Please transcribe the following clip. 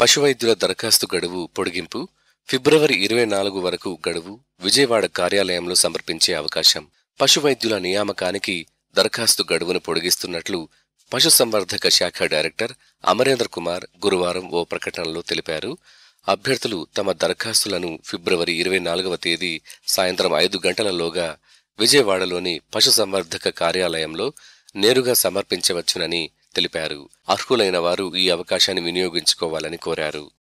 పశువైద్యుల దరఖాస్తు గడువు పొడిగింపు ఫిబ్రవరి ఇరవై నాలుగు వరకు గడువు విజయవాడ కార్యాలయంలో సమర్పించే అవకాశం పశువైద్యుల నియామకానికి దరఖాస్తు గడువును పొడిగిస్తున్నట్లు పశుసంవర్ధక శాఖ డైరెక్టర్ అమరేంద్ర కుమార్ గురువారం ఓ ప్రకటనలో తెలిపారు అభ్యర్థులు తమ దరఖాస్తులను ఫిబ్రవరి ఇరవై నాలుగవ తేదీ సాయంత్రం ఐదు గంటలలోగా విజయవాడలోని పశుసంవర్ధక కార్యాలయంలో నేరుగా సమర్పించవచ్చునని తెలిపారు అర్హులైన వారు ఈ అవకాశాన్ని వినియోగించుకోవాలని కోరారు